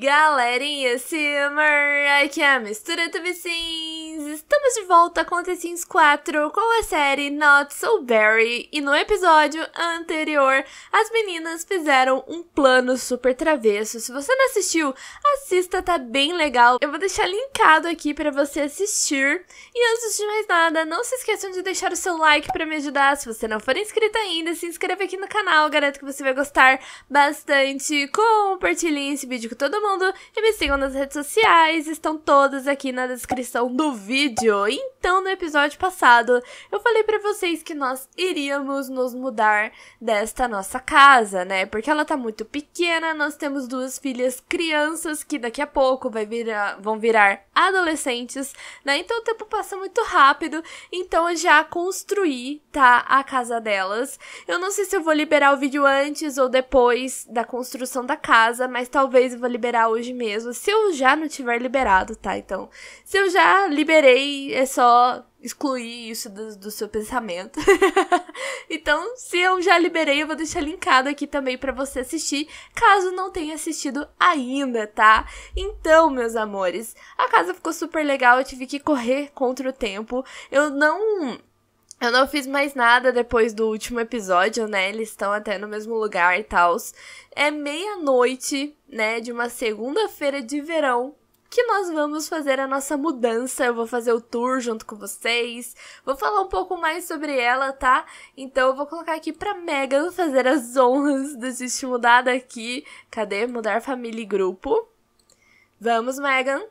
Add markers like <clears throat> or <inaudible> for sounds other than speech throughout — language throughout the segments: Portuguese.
galerinha, Summer, aqui é a Mistura Tubicins estamos de volta com The Sims 4 com a série Not So Berry e no episódio anterior as meninas fizeram um plano super travesso. Se você não assistiu, assista, tá bem legal. Eu vou deixar linkado aqui para você assistir. E antes de mais nada, não se esqueçam de deixar o seu like para me ajudar. Se você não for inscrito ainda, se inscreva aqui no canal, garanto que você vai gostar bastante. compartilhe esse vídeo com todo mundo e me sigam nas redes sociais, estão todas aqui na descrição do vídeo vídeo. Então, no episódio passado, eu falei para vocês que nós iríamos nos mudar desta nossa casa, né? Porque ela tá muito pequena, nós temos duas filhas crianças que daqui a pouco vai virar, vão virar adolescentes, né? Então o tempo passa muito rápido, então eu já construí, tá, a casa delas. Eu não sei se eu vou liberar o vídeo antes ou depois da construção da casa, mas talvez eu vou liberar hoje mesmo, se eu já não tiver liberado, tá? Então, se eu já liberei sei é só excluir isso do, do seu pensamento. <laughs> então, se eu já liberei, eu vou deixar linkado aqui também para você assistir, caso não tenha assistido ainda, tá? Então, meus amores, a casa ficou super legal, eu tive que correr contra o tempo. Eu não eu não fiz mais nada depois do último episódio, né? Eles estão até no mesmo lugar e tal. É meia-noite, né, de uma segunda-feira de verão que nós vamos fazer a nossa mudança. Eu vou fazer o tour junto com vocês, vou falar um pouco mais sobre ela, tá? Então eu vou colocar aqui pra Megan fazer as honras de se mudar aqui. Cadê? Mudar família e grupo. Vamos, Megan!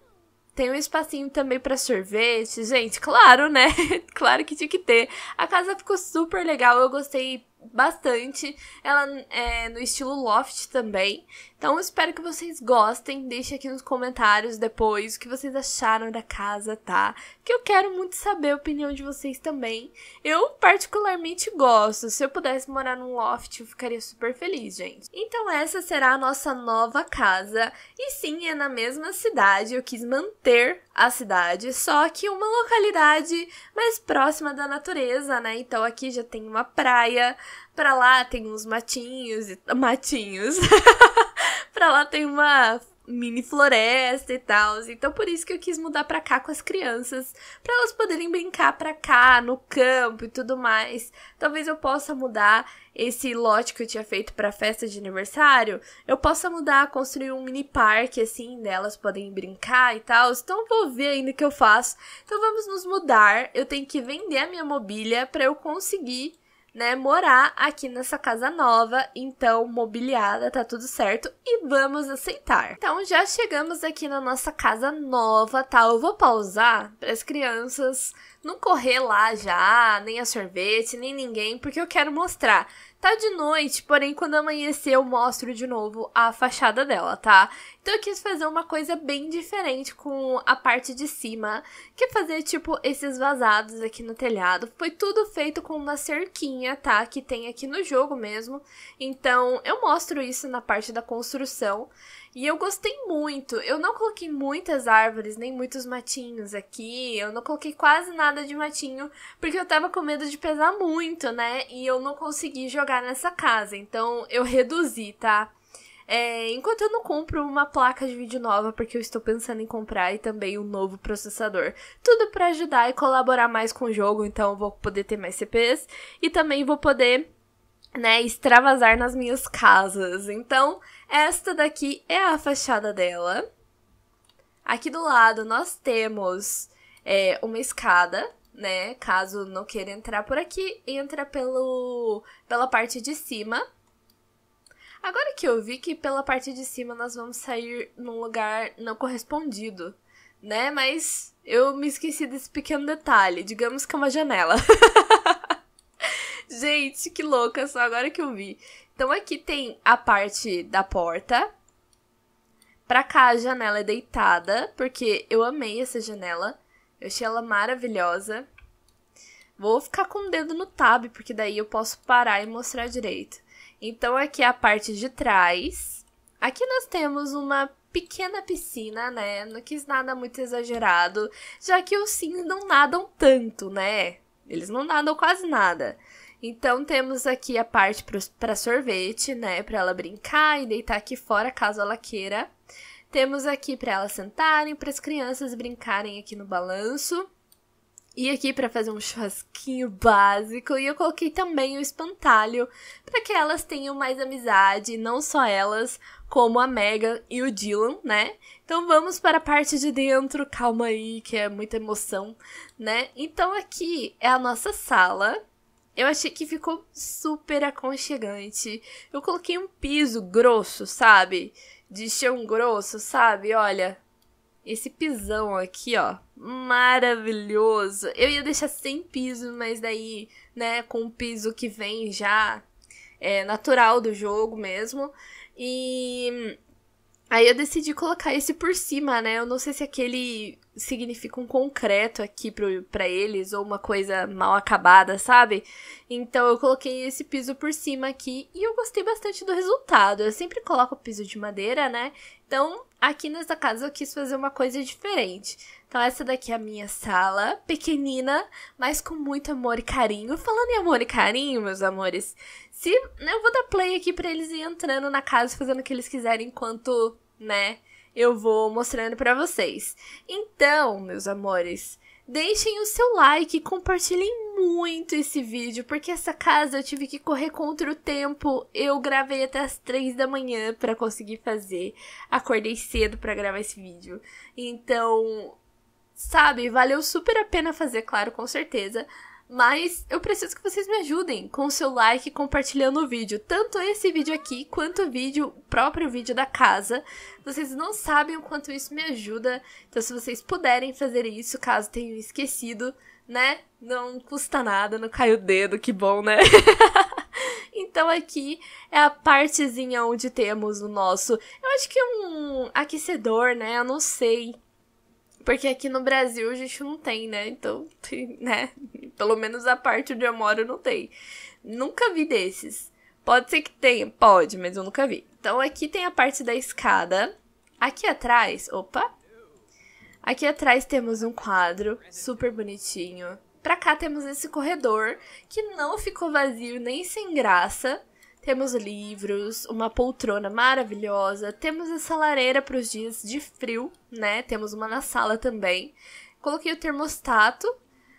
Tem um espacinho também para sorvete, gente. Claro, né? <laughs> claro que tinha que ter. A casa ficou super legal. Eu gostei bastante. Ela é no estilo loft também. Então espero que vocês gostem. Deixe aqui nos comentários depois o que vocês acharam da casa, tá? Que eu quero muito saber a opinião de vocês também. Eu particularmente gosto. Se eu pudesse morar num loft, eu ficaria super feliz, gente. Então essa será a nossa nova casa. E sim, é na mesma cidade. Eu quis manter a cidade, só que uma localidade mais próxima da natureza, né? Então aqui já tem uma praia, pra lá tem uns matinhos e. matinhos. <laughs> pra lá tem uma mini floresta e tal. Então por isso que eu quis mudar pra cá com as crianças, para elas poderem brincar pra cá, no campo e tudo mais. Talvez eu possa mudar esse lote que eu tinha feito pra festa de aniversário, eu possa mudar, construir um mini parque assim, delas podem brincar e tal. Então vou ver ainda o que eu faço. Então vamos nos mudar. Eu tenho que vender a minha mobília para eu conseguir né, morar aqui nessa casa nova, então mobiliada, tá tudo certo e vamos aceitar. Então já chegamos aqui na nossa casa nova, tá? Eu vou pausar para as crianças não correr lá já, nem a sorvete, nem ninguém, porque eu quero mostrar Tá de noite, porém quando amanhecer eu mostro de novo a fachada dela, tá? Então eu quis fazer uma coisa bem diferente com a parte de cima, que é fazer tipo esses vazados aqui no telhado. Foi tudo feito com uma cerquinha, tá? Que tem aqui no jogo mesmo. Então eu mostro isso na parte da construção. E eu gostei muito. Eu não coloquei muitas árvores, nem muitos matinhos aqui. Eu não coloquei quase nada de matinho, porque eu tava com medo de pesar muito, né? E eu não consegui jogar nessa casa. Então eu reduzi, tá? É, enquanto eu não compro uma placa de vídeo nova, porque eu estou pensando em comprar e também um novo processador. Tudo para ajudar e colaborar mais com o jogo, então eu vou poder ter mais CPs e também vou poder né, extravasar nas minhas casas. Então, esta daqui é a fachada dela. Aqui do lado nós temos é, uma escada, né? Caso não queira entrar por aqui, entra pelo, pela parte de cima. Agora que eu vi que pela parte de cima nós vamos sair num lugar não correspondido, né? Mas eu me esqueci desse pequeno detalhe. Digamos que é uma janela. <laughs> Gente, que louca, só agora que eu vi. Então aqui tem a parte da porta. Pra cá a janela é deitada, porque eu amei essa janela. Eu achei ela maravilhosa. Vou ficar com o dedo no tab, porque daí eu posso parar e mostrar direito. Então aqui é a parte de trás. Aqui nós temos uma pequena piscina, né? Não quis nada muito exagerado, já que os sims não nadam tanto, né? Eles não nadam quase nada. Então temos aqui a parte para sorvete, né, para ela brincar e deitar aqui fora caso ela queira. Temos aqui para elas sentarem, para as crianças brincarem aqui no balanço. E aqui para fazer um churrasquinho básico, e eu coloquei também o espantalho para que elas tenham mais amizade, não só elas, como a Megan e o Dylan, né? Então vamos para a parte de dentro, calma aí, que é muita emoção, né? Então aqui é a nossa sala, eu achei que ficou super aconchegante. Eu coloquei um piso grosso, sabe? De chão grosso, sabe? Olha, esse pisão aqui, ó, maravilhoso. Eu ia deixar sem piso, mas daí, né, com o piso que vem já é natural do jogo mesmo. E Aí eu decidi colocar esse por cima, né? Eu não sei se aquele significa um concreto aqui para eles ou uma coisa mal acabada, sabe? Então eu coloquei esse piso por cima aqui e eu gostei bastante do resultado. Eu sempre coloco piso de madeira, né? Então Aqui nessa casa eu quis fazer uma coisa diferente. Então essa daqui é a minha sala, pequenina, mas com muito amor e carinho. Falando em amor e carinho, meus amores, se né, eu vou dar play aqui para eles ir entrando na casa, fazendo o que eles quiserem enquanto, né, eu vou mostrando para vocês. Então, meus amores, Deixem o seu like, compartilhem muito esse vídeo, porque essa casa eu tive que correr contra o tempo. Eu gravei até as 3 da manhã para conseguir fazer. Acordei cedo para gravar esse vídeo. Então, sabe, valeu super a pena fazer, claro, com certeza. Mas eu preciso que vocês me ajudem com o seu like compartilhando o vídeo. Tanto esse vídeo aqui quanto o vídeo, o próprio vídeo da casa. Vocês não sabem o quanto isso me ajuda. Então, se vocês puderem fazer isso, caso tenham esquecido, né? Não custa nada, não cai o dedo, que bom, né? <laughs> então aqui é a partezinha onde temos o nosso. Eu acho que é um aquecedor, né? Eu não sei porque aqui no Brasil a gente não tem, né? Então, <laughs> né? Pelo menos a parte onde eu moro não tem. Nunca vi desses. Pode ser que tenha, pode, mas eu nunca vi. Então aqui tem a parte da escada. Aqui atrás, opa. Aqui atrás temos um quadro super bonitinho. Pra cá temos esse corredor que não ficou vazio nem sem graça. Temos livros, uma poltrona maravilhosa, temos essa lareira para os dias de frio, né? Temos uma na sala também. Coloquei o termostato.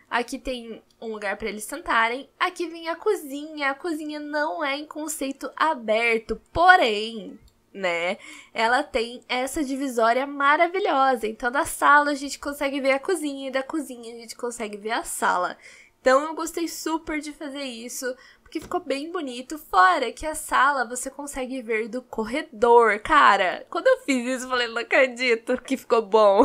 Aqui tem um lugar para eles sentarem. Aqui vem a cozinha. A cozinha não é em conceito aberto, porém, né? Ela tem essa divisória maravilhosa. Então, da sala a gente consegue ver a cozinha e da cozinha a gente consegue ver a sala. Então, eu gostei super de fazer isso que ficou bem bonito. Fora que a sala você consegue ver do corredor. Cara, quando eu fiz isso, eu falei, não acredito que ficou bom.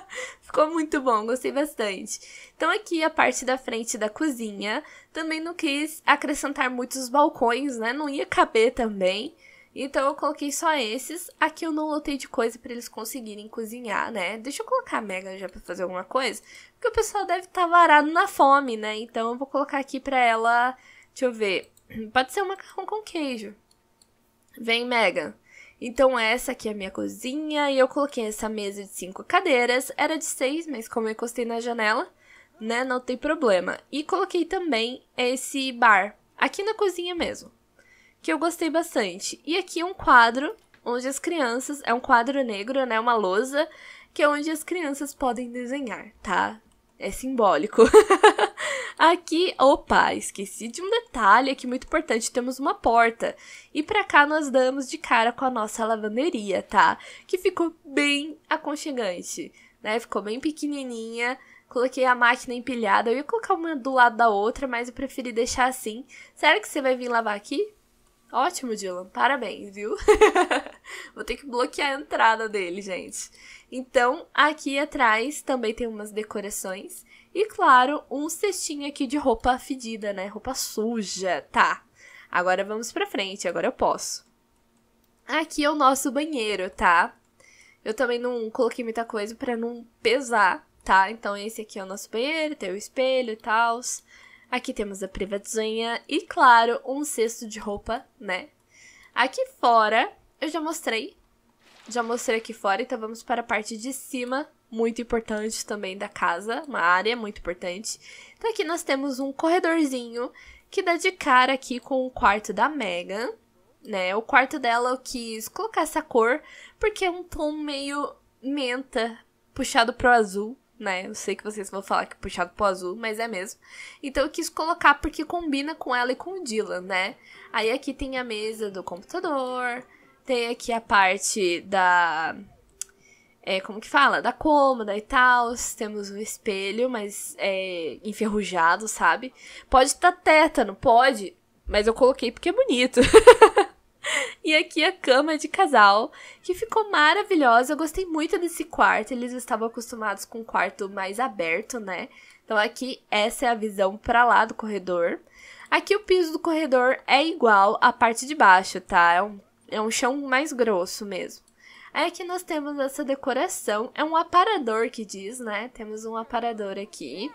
<laughs> ficou muito bom, gostei bastante. Então aqui a parte da frente da cozinha. Também não quis acrescentar muitos balcões, né? Não ia caber também. Então eu coloquei só esses. Aqui eu não lotei de coisa para eles conseguirem cozinhar, né? Deixa eu colocar a Megan já para fazer alguma coisa, porque o pessoal deve estar tá varado na fome, né? Então eu vou colocar aqui para ela Deixa eu ver. <clears throat> Pode ser um macarrão com queijo. Vem, Megan. Então essa aqui é a minha cozinha e eu coloquei essa mesa de cinco cadeiras. Era de seis, mas como eu encostei na janela, né, não tem problema. E coloquei também esse bar aqui na cozinha mesmo, que eu gostei bastante. E aqui é um quadro onde as crianças, é um quadro negro, né, uma lousa, que é onde as crianças podem desenhar, tá? É simbólico. <laughs> Aqui, opa, esqueci de um detalhe aqui muito importante, temos uma porta. E para cá nós damos de cara com a nossa lavanderia, tá? Que ficou bem aconchegante, né? Ficou bem pequenininha. Coloquei a máquina empilhada. Eu ia colocar uma do lado da outra, mas eu preferi deixar assim. Será que você vai vir lavar aqui? Ótimo, Dylan. Parabéns, viu? <laughs> Vou ter que bloquear a entrada dele, gente. Então, aqui atrás também tem umas decorações. E claro, um cestinho aqui de roupa fedida, né? Roupa suja, tá. Agora vamos pra frente, agora eu posso. Aqui é o nosso banheiro, tá? Eu também não coloquei muita coisa para não pesar, tá? Então esse aqui é o nosso banheiro, tem o espelho e tal. Aqui temos a privadinha e, claro, um cesto de roupa, né? Aqui fora, eu já mostrei. Já mostrei aqui fora, então vamos para a parte de cima muito importante também da casa, uma área muito importante. Então aqui nós temos um corredorzinho que dá de cara aqui com o quarto da Megan, né? O quarto dela eu quis colocar essa cor porque é um tom meio menta, puxado pro azul, né? Eu sei que vocês vão falar que é puxado pro azul, mas é mesmo. Então eu quis colocar porque combina com ela e com o Dylan, né? Aí aqui tem a mesa do computador, tem aqui a parte da é, como que fala? Da cômoda e tal. Temos um espelho, mas é enferrujado, sabe? Pode estar tá tétano, pode, mas eu coloquei porque é bonito. <laughs> e aqui a cama de casal, que ficou maravilhosa. Eu gostei muito desse quarto. Eles estavam acostumados com um quarto mais aberto, né? Então aqui essa é a visão para lá do corredor. Aqui o piso do corredor é igual à parte de baixo, tá? É um, é um chão mais grosso mesmo é que nós temos essa decoração. É um aparador que diz, né? Temos um aparador aqui.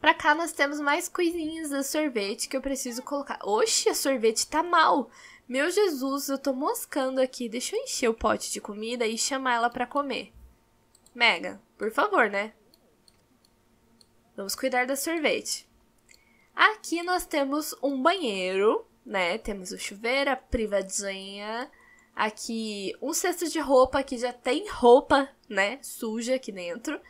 Pra cá nós temos mais coisinhas da sorvete que eu preciso colocar. Oxe, a sorvete tá mal. Meu Jesus, eu tô moscando aqui. Deixa eu encher o pote de comida e chamar ela pra comer. Mega, por favor, né? Vamos cuidar da sorvete. Aqui nós temos um banheiro, né? Temos o chuveiro, a privadinha, Aqui, um cesto de roupa que já tem roupa, né, suja aqui dentro.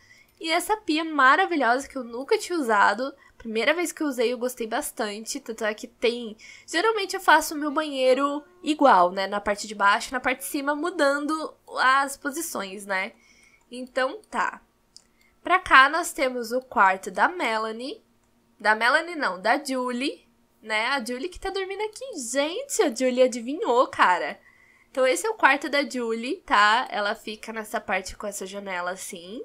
E essa pia maravilhosa que eu nunca tinha usado. Primeira vez que eu usei, eu gostei bastante. Tanto é que tem. Geralmente eu faço o meu banheiro igual, né? Na parte de baixo, na parte de cima, mudando as posições, né? Então tá. Pra cá nós temos o quarto da Melanie. Da Melanie, não, da Julie, né? A Julie que tá dormindo aqui. Gente, a Julie adivinhou, cara. Então esse é o quarto da Julie, tá? Ela fica nessa parte com essa janela assim.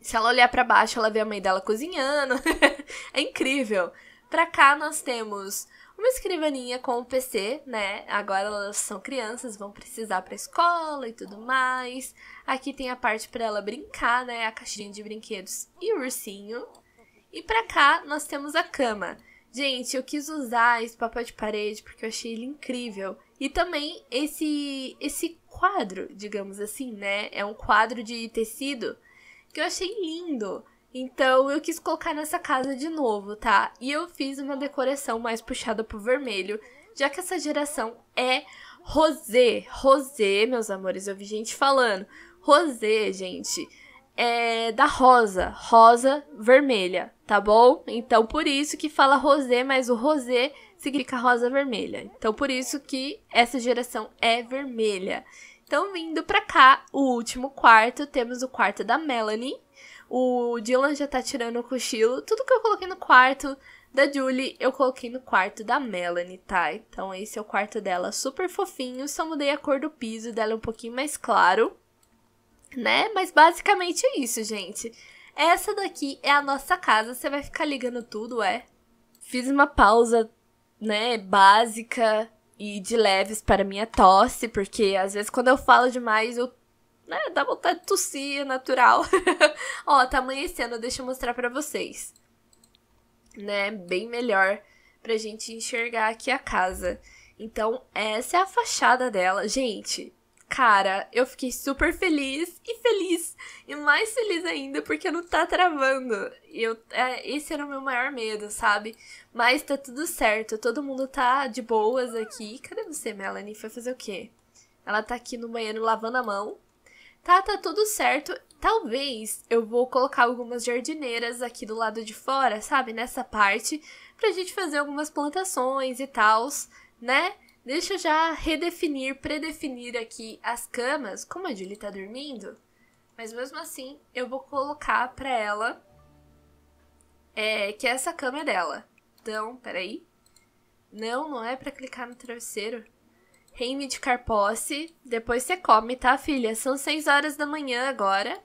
Se ela olhar para baixo, ela vê a mãe dela cozinhando. <laughs> é incrível. Pra cá nós temos uma escrivaninha com o PC, né? Agora elas são crianças, vão precisar pra escola e tudo mais. Aqui tem a parte para ela brincar, né? A caixinha de brinquedos e o ursinho. E pra cá nós temos a cama. Gente, eu quis usar esse papel de parede porque eu achei ele incrível. E também esse esse quadro, digamos assim, né? É um quadro de tecido que eu achei lindo. Então eu quis colocar nessa casa de novo, tá? E eu fiz uma decoração mais puxada pro vermelho, já que essa geração é rosé. Rosé, meus amores, eu vi gente falando. Rosé, gente, é da rosa, rosa vermelha, tá bom? Então por isso que fala rosé, mas o rosé significa rosa vermelha. Então por isso que essa geração é vermelha. Então vindo para cá, o último quarto, temos o quarto da Melanie. O Dylan já tá tirando o cochilo. Tudo que eu coloquei no quarto da Julie, eu coloquei no quarto da Melanie, tá? Então esse é o quarto dela, super fofinho. Só mudei a cor do piso dela é um pouquinho mais claro, né? Mas basicamente é isso, gente. Essa daqui é a nossa casa, você vai ficar ligando tudo, é? Fiz uma pausa né, básica e de leves para minha tosse, porque às vezes quando eu falo demais eu né, dá vontade de tossir, é natural. <laughs> Ó, tá amanhecendo, deixa eu mostrar para vocês. Né, bem melhor pra gente enxergar aqui a casa. Então, essa é a fachada dela. Gente, Cara, eu fiquei super feliz e feliz. E mais feliz ainda porque não tá travando. Eu, é, esse era o meu maior medo, sabe? Mas tá tudo certo. Todo mundo tá de boas aqui. Cadê você, Melanie? Foi fazer o quê? Ela tá aqui no banheiro lavando a mão. Tá, tá tudo certo. Talvez eu vou colocar algumas jardineiras aqui do lado de fora, sabe? Nessa parte. Pra gente fazer algumas plantações e tals, né? Deixa eu já redefinir, predefinir aqui as camas, como a Julie tá dormindo, mas mesmo assim eu vou colocar pra ela é, que essa cama é dela. Então, peraí. Não, não é para clicar no travesseiro. Reivindicar posse. Depois você come, tá, filha? São 6 horas da manhã agora.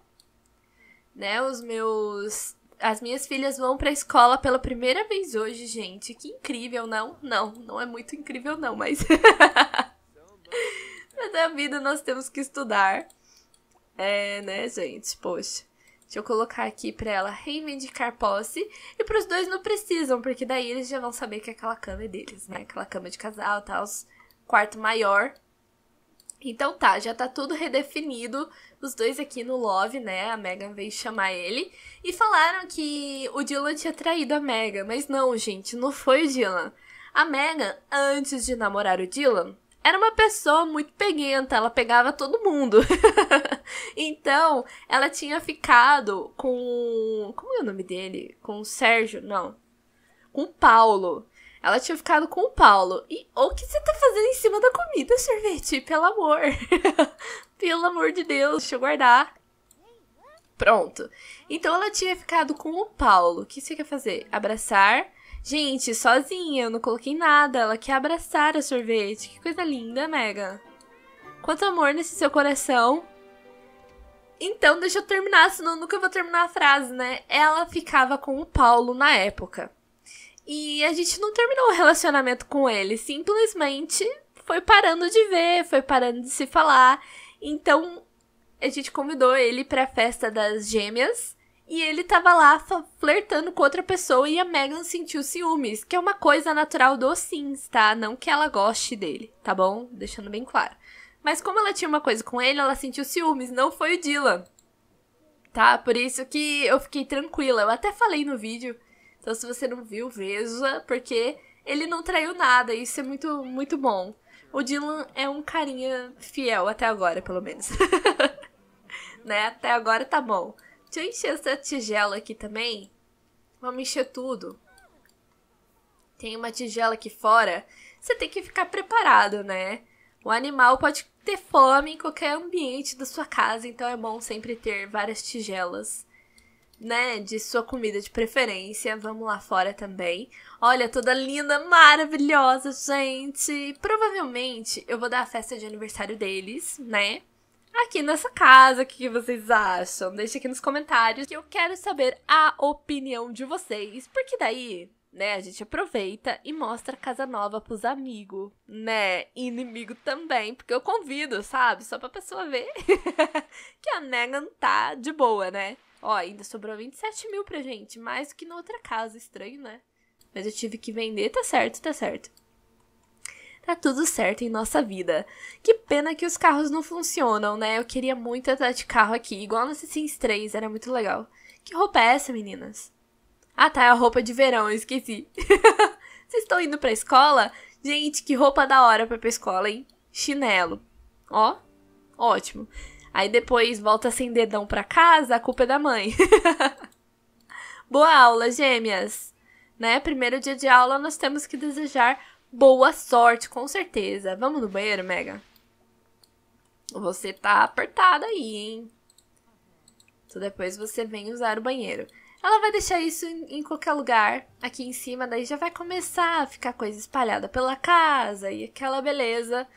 Né? Os meus as minhas filhas vão pra escola pela primeira vez hoje, gente. Que incrível, não? Não, não é muito incrível, não, mas. <laughs> mas a vida nós temos que estudar. É, né, gente? Poxa. Deixa eu colocar aqui pra ela reivindicar posse. E pros dois não precisam, porque daí eles já vão saber que é aquela cama é deles, né? Aquela cama de casal, tal, quarto maior. Então tá, já tá tudo redefinido os dois aqui no Love, né? A Megan veio chamar ele. E falaram que o Dylan tinha traído a Megan. Mas não, gente, não foi o Dylan. A Megan, antes de namorar o Dylan, era uma pessoa muito peguenta, ela pegava todo mundo. <laughs> então, ela tinha ficado com. Como é o nome dele? Com o Sérgio? Não. Com o Paulo. Ela tinha ficado com o Paulo. E o que você tá fazendo em cima da comida, sorvete? Pelo amor. <laughs> Pelo amor de Deus, deixa eu guardar. Pronto. Então ela tinha ficado com o Paulo. O que você quer fazer? Abraçar. Gente, sozinha, eu não coloquei nada. Ela quer abraçar a sorvete. Que coisa linda, Mega. Quanto amor nesse seu coração. Então, deixa eu terminar, senão eu nunca vou terminar a frase, né? Ela ficava com o Paulo na época. E a gente não terminou o relacionamento com ele, simplesmente foi parando de ver, foi parando de se falar. Então a gente convidou ele pra festa das gêmeas e ele tava lá flertando com outra pessoa e a Megan sentiu ciúmes, que é uma coisa natural dos sims, tá? Não que ela goste dele, tá bom? Deixando bem claro. Mas como ela tinha uma coisa com ele, ela sentiu ciúmes, não foi o Dylan. Tá? Por isso que eu fiquei tranquila. Eu até falei no vídeo então, se você não viu, veja, porque ele não traiu nada. Isso é muito, muito bom. O Dylan é um carinha fiel, até agora, pelo menos. <laughs> né? Até agora tá bom. Deixa eu encher essa tigela aqui também. Vamos encher tudo. Tem uma tigela aqui fora. Você tem que ficar preparado, né? O animal pode ter fome em qualquer ambiente da sua casa, então é bom sempre ter várias tigelas né, de sua comida de preferência. Vamos lá fora também. Olha, toda linda, maravilhosa, gente. Provavelmente eu vou dar a festa de aniversário deles, né? Aqui nessa casa, o que vocês acham? Deixa aqui nos comentários que eu quero saber a opinião de vocês, porque daí, né, a gente aproveita e mostra a casa nova pros amigos, né? inimigo também, porque eu convido, sabe? Só pra pessoa ver <laughs> que a Megan tá de boa, né? Ó, ainda sobrou 27 mil pra gente, mais do que na outra casa, estranho, né? Mas eu tive que vender, tá certo, tá certo. Tá tudo certo em nossa vida. Que pena que os carros não funcionam, né? Eu queria muito andar de carro aqui, igual no Sims 3, era muito legal. Que roupa é essa, meninas? Ah tá, é a roupa de verão, eu esqueci. <laughs> Vocês estão indo pra escola? Gente, que roupa da hora pra ir pra escola, hein? Chinelo. Ó, ótimo. Aí depois volta sem dedão pra casa, a culpa é da mãe. <laughs> Boa aula, gêmeas! Né? Primeiro dia de aula, nós temos que desejar boa sorte, com certeza. Vamos no banheiro, Mega? Você tá apertada aí, hein? Então depois você vem usar o banheiro. Ela vai deixar isso em, qualquer lugar aqui em cima, daí já vai começar a ficar coisa espalhada pela casa e aquela beleza.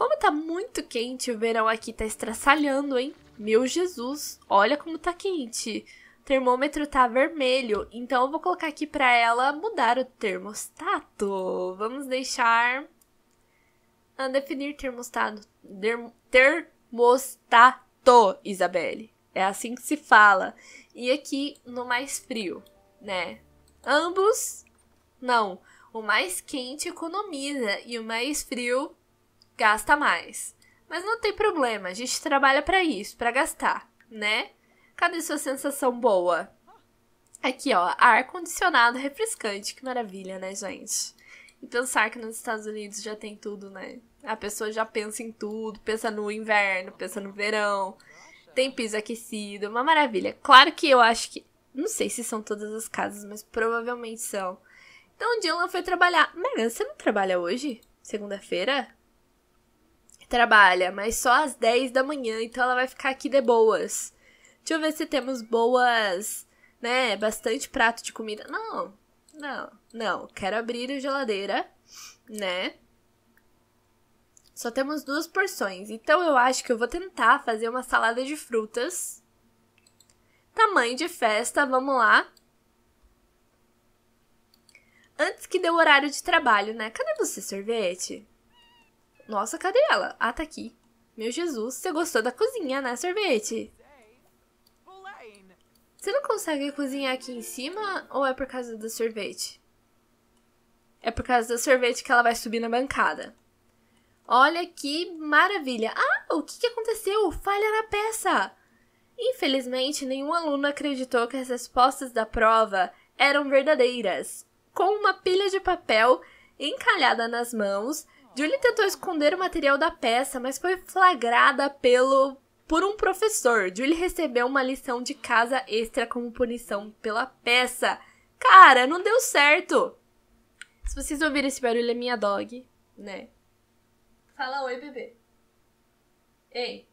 Como tá muito quente, o verão aqui tá estraçalhando, hein? Meu Jesus, olha como tá quente. O termômetro tá vermelho, então eu vou colocar aqui pra ela mudar o termostato. Vamos deixar. a ah, definir termostato. Termostato, Isabelle. É assim que se fala. E aqui no mais frio, né? Ambos. Não. O mais quente economiza e o mais frio gasta mais. Mas não tem problema, a gente trabalha para isso, para gastar, né? Cadê sua sensação boa? Aqui, ó, ar-condicionado refrescante, que maravilha, né, gente? E pensar que nos Estados Unidos já tem tudo, né? A pessoa já pensa em tudo, pensa no inverno, pensa no verão, tem piso aquecido, uma maravilha. Claro que eu acho que. Não sei se são todas as casas, mas provavelmente são. Então o Dylan foi trabalhar. Megan, você não trabalha hoje? Segunda-feira? trabalha, mas só às 10 da manhã, então ela vai ficar aqui de boas. Deixa eu ver se temos boas, né? Bastante prato de comida. Não, não, não. Quero abrir a geladeira, né? Só temos duas porções, então eu acho que eu vou tentar fazer uma salada de frutas. Tamanho de festa, vamos lá. Antes que dê o horário de trabalho, né? Cadê você, sorvete? Nossa, cadê ela? Ah, tá aqui. Meu Jesus, você gostou da cozinha, né, sorvete? Você não consegue cozinhar aqui em cima ou é por causa do sorvete? É por causa do sorvete que ela vai subir na bancada. Olha que maravilha! Ah, o que, que aconteceu? Falha na peça! Infelizmente, nenhum aluno acreditou que as respostas da prova eram verdadeiras. Com uma pilha de papel encalhada nas mãos, Julie tentou esconder o material da peça, mas foi flagrada pelo por um professor. Julie recebeu uma lição de casa extra como punição pela peça. Cara, não deu certo. Se vocês ouviram esse barulho é minha dog, né? Fala oi, bebê. Ei.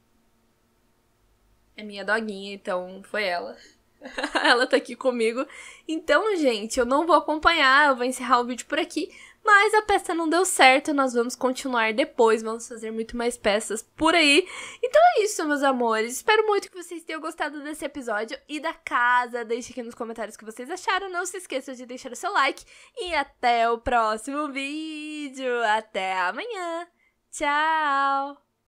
É minha doguinha, então foi ela. <laughs> ela tá aqui comigo. Então, gente, eu não vou acompanhar, eu vou encerrar o vídeo por aqui. Mas a peça não deu certo, nós vamos continuar depois, vamos fazer muito mais peças por aí. Então é isso, meus amores. Espero muito que vocês tenham gostado desse episódio e da casa. Deixe aqui nos comentários o que vocês acharam. Não se esqueça de deixar o seu like e até o próximo vídeo. Até amanhã. Tchau!